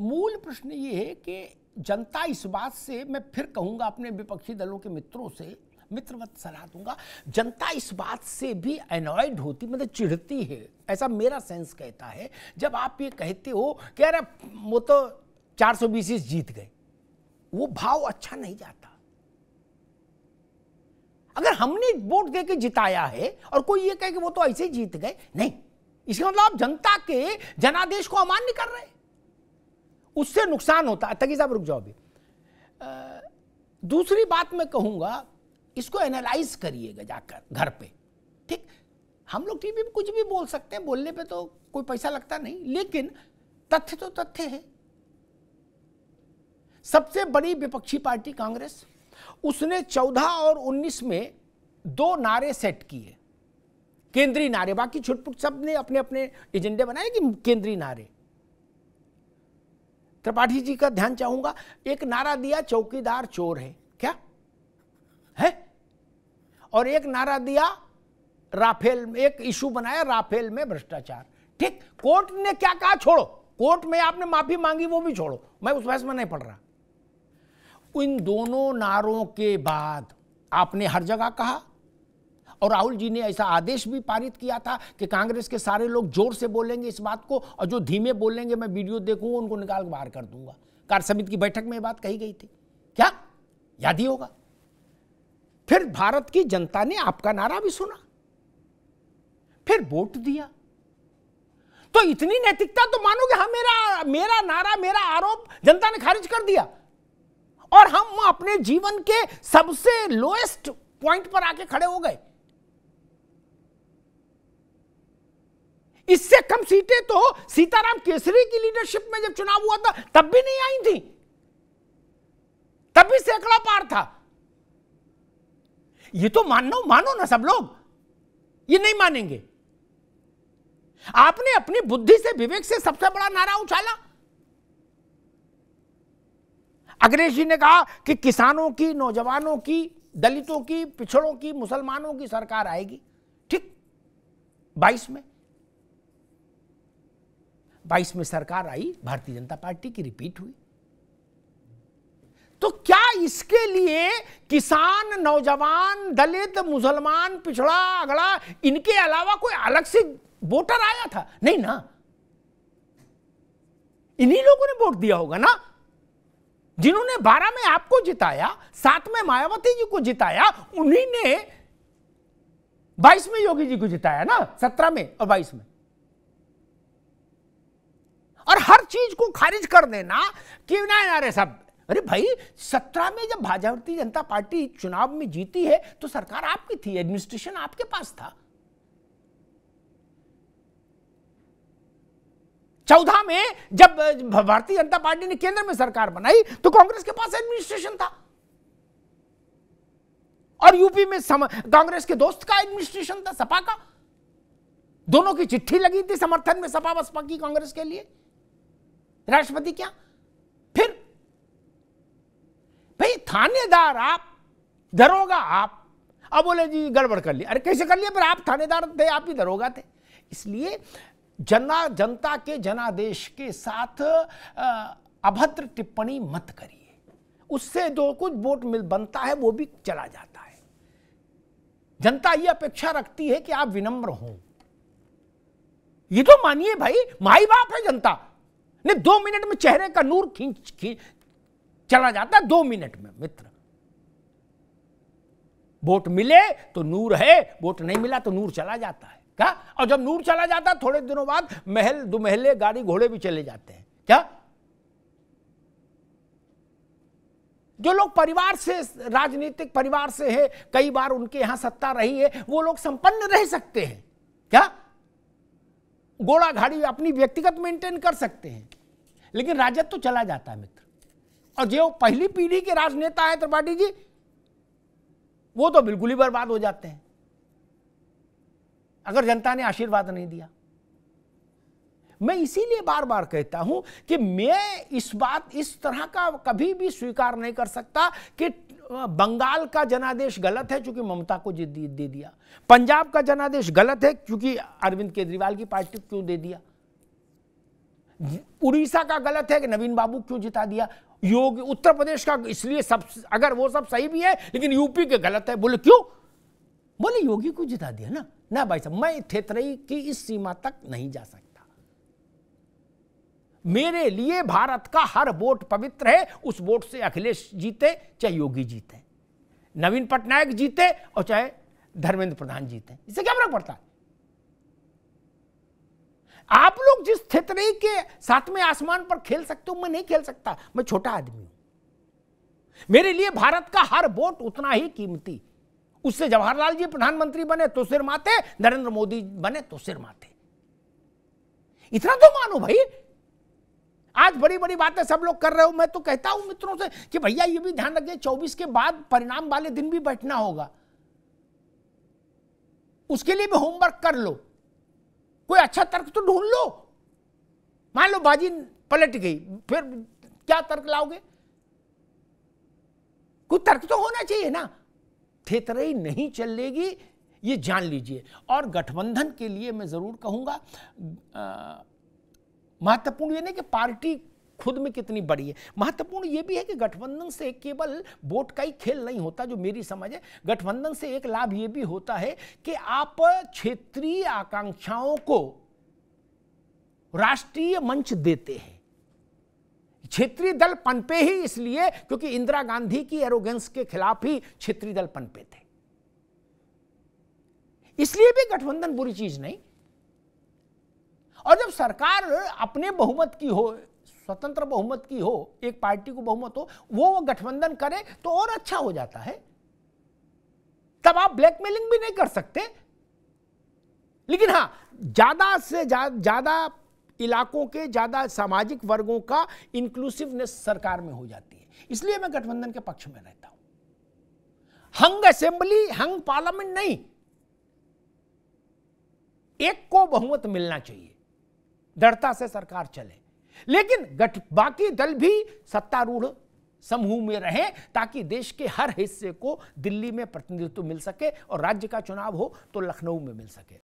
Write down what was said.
मूल प्रश्न ये है कि जनता इस बात से मैं फिर कहूंगा अपने विपक्षी दलों के मित्रों से मित्रवत सलाह दूंगा जनता इस बात से भी एनॉयड होती मतलब चिढ़ती है ऐसा मेरा सेंस कहता है जब आप ये कहते हो कि अरे वो तो चार सौ जीत गए वो भाव अच्छा नहीं जाता अगर हमने वोट दे के जिताया है और कोई ये कहे कि वो तो ऐसे जीत गए नहीं इसका मतलब आप जनता के जनादेश को अमान्य कर रहे हैं उससे नुकसान होता है तकी साहब रुक जाओ अभी दूसरी बात मैं कहूंगा इसको एनालाइज करिएगा जाकर घर पे ठीक हम लोग टीवी पे कुछ भी बोल सकते हैं बोलने पे तो कोई पैसा लगता नहीं लेकिन तथ्य तो तथ्य है सबसे बड़ी विपक्षी पार्टी कांग्रेस उसने 14 और 19 में दो नारे सेट किए केंद्रीय नारे बाकी छुटपुट सब ने अपने अपने एजेंडे बनाए कि केंद्रीय नारे त्रिपाठी जी का ध्यान चाहूंगा एक नारा दिया चौकीदार चोर है क्या है और एक नारा दिया राफेल एक इशू बनाया राफेल में भ्रष्टाचार ठीक कोर्ट ने क्या कहा छोड़ो कोर्ट में आपने माफी मांगी वो भी छोड़ो मैं उस बहस में नहीं पढ़ रहा इन दोनों नारों के बाद आपने हर जगह कहा और राहुल जी ने ऐसा आदेश भी पारित किया था कि कांग्रेस के सारे लोग जोर से बोलेंगे इस बात को और जो धीमे बोलेंगे मैं वीडियो देखूंगा उनको निकाल के बाहर कर दूंगा कार्य समिति की बैठक में बात कही गई थी क्या याद ही होगा फिर भारत की जनता ने आपका नारा भी सुना फिर वोट दिया तो इतनी नैतिकता तो मानोगे हाँ मेरा मेरा नारा मेरा आरोप जनता ने खारिज कर दिया और हम अपने जीवन के सबसे लोएस्ट पॉइंट पर आके खड़े हो गए इससे कम सीटें तो सीताराम केसरी की लीडरशिप में जब चुनाव हुआ था तब भी नहीं आई थी तब भी सैकड़ा पार था ये तो मानो मानो ना सब लोग ये नहीं मानेंगे आपने अपनी बुद्धि से विवेक से सबसे बड़ा नारा उछाला अग्रेश जी ने कहा कि किसानों की नौजवानों की दलितों की पिछड़ों की मुसलमानों की सरकार आएगी ठीक बाईस में बाईस में सरकार आई भारतीय जनता पार्टी की रिपीट हुई तो क्या इसके लिए किसान नौजवान दलित मुसलमान पिछड़ा अगड़ा इनके अलावा कोई अलग से वोटर आया था नहीं ना इन्हीं लोगों ने वोट दिया होगा ना जिन्होंने बारह में आपको जिताया सात में मायावती जी को जिताया उन्हीं ने बाईस में योगी जी को जिताया ना सत्रह में और बाईस में और हर चीज को खारिज कर देना कि ना यार सब अरे भाई सत्रह में जब भारतीय जनता पार्टी चुनाव में जीती है तो सरकार आपकी थी एडमिनिस्ट्रेशन आपके पास था चौदह में जब भारतीय जनता पार्टी ने केंद्र में सरकार बनाई तो कांग्रेस के पास एडमिनिस्ट्रेशन था और यूपी में कांग्रेस के दोस्त का एडमिनिस्ट्रेशन था सपा का दोनों की चिट्ठी लगी थी समर्थन में सपा बसपा की कांग्रेस के लिए राष्ट्रपति क्या फिर भाई थानेदार आप दरोगा आप अब बोले जी गड़बड़ कर लिया अरे कैसे कर लिया पर आप थानेदार थे आप ही दरोगा थे इसलिए जना जनता के जनादेश के साथ अभद्र टिप्पणी मत करिए उससे जो कुछ वोट मिल बनता है वो भी चला जाता है जनता ये अपेक्षा रखती है कि आप विनम्र हों ये तो मानिए भाई माई बाप है जनता नहीं दो मिनट में चेहरे का नूर खींच खींच चला जाता है दो मिनट में मित्र वोट मिले तो नूर है वोट नहीं मिला तो नूर चला जाता है क्या और जब नूर चला जाता है थोड़े दिनों बाद महल दुमहले गाड़ी घोड़े भी चले जाते हैं क्या जो लोग परिवार से राजनीतिक परिवार से है कई बार उनके यहां सत्ता रही है वो लोग संपन्न रह सकते हैं क्या गोड़ा घाड़ी अपनी व्यक्तिगत मेंटेन कर सकते हैं लेकिन राजद तो चला जाता है मित्र और जो पहली पीढ़ी के राजनेता है त्रिपाठी जी वो तो बिल्कुल ही बर्बाद हो जाते हैं अगर जनता ने आशीर्वाद नहीं दिया मैं इसीलिए बार बार कहता हूं कि मैं इस बात इस तरह का कभी भी स्वीकार नहीं कर सकता कि बंगाल का जनादेश गलत है क्योंकि ममता को दे दिया पंजाब का जनादेश गलत है क्योंकि अरविंद केजरीवाल की पार्टी क्यों दे दिया उड़ीसा का गलत है कि नवीन बाबू क्यों जिता दिया योगी उत्तर प्रदेश का इसलिए सब अगर वो सब सही भी है लेकिन यूपी के गलत है बोले क्यों बोले योगी को जिता दिया ना ना भाई साहब मैं थेतरई की इस सीमा तक नहीं जा सकता मेरे लिए भारत का हर वोट पवित्र है उस वोट से अखिलेश जीते चाहे योगी जीते नवीन पटनायक जीते और चाहे धर्मेंद्र प्रधान जीते इससे क्या फर्क पड़ता है आप लोग जिस थितने के में आसमान पर खेल सकते हो मैं नहीं खेल सकता मैं छोटा आदमी हूं मेरे लिए भारत का हर वोट उतना ही कीमती उससे जवाहरलाल जी प्रधानमंत्री बने तो सिर माते नरेंद्र मोदी बने तो सिर माते इतना तो मानो भाई आज बड़ी बड़ी बातें सब लोग कर रहे हो मैं तो कहता हूं मित्रों से कि भैया ये भी ध्यान रखें चौबीस के बाद परिणाम वाले दिन भी बैठना होगा उसके लिए भी होमवर्क कर लो कोई अच्छा तर्क तो ढूंढ लो मान लो बाजी पलट गई फिर क्या तर्क लाओगे कोई तर्क तो होना चाहिए ना थेतरई नहीं चलेगी ये जान लीजिए और गठबंधन के लिए मैं ज़रूर कहूंगा महत्वपूर्ण ये नहीं कि पार्टी खुद में कितनी बड़ी है महत्वपूर्ण ये भी है कि गठबंधन से केवल वोट का ही खेल नहीं होता जो मेरी समझ है गठबंधन से एक लाभ ये भी होता है कि आप क्षेत्रीय आकांक्षाओं को राष्ट्रीय मंच देते हैं क्षेत्रीय दल पनपे ही इसलिए क्योंकि इंदिरा गांधी की एरोगेंस के खिलाफ ही क्षेत्रीय दल पनपे थे इसलिए भी गठबंधन बुरी चीज नहीं और जब सरकार अपने बहुमत की हो स्वतंत्र बहुमत की हो एक पार्टी को बहुमत हो वो गठबंधन करे तो और अच्छा हो जाता है तब आप ब्लैकमेलिंग भी नहीं कर सकते लेकिन हाँ ज्यादा से ज्यादा इलाकों के ज्यादा सामाजिक वर्गों का इंक्लूसिवनेस सरकार में हो जाती है इसलिए मैं गठबंधन के पक्ष में रहता हूं हंग असेंबली हंग पार्लियामेंट नहीं एक को बहुमत मिलना चाहिए दृढ़ता से सरकार चले लेकिन गठ बाकी दल भी सत्तारूढ़ समूह में रहें ताकि देश के हर हिस्से को दिल्ली में प्रतिनिधित्व मिल सके और राज्य का चुनाव हो तो लखनऊ में मिल सके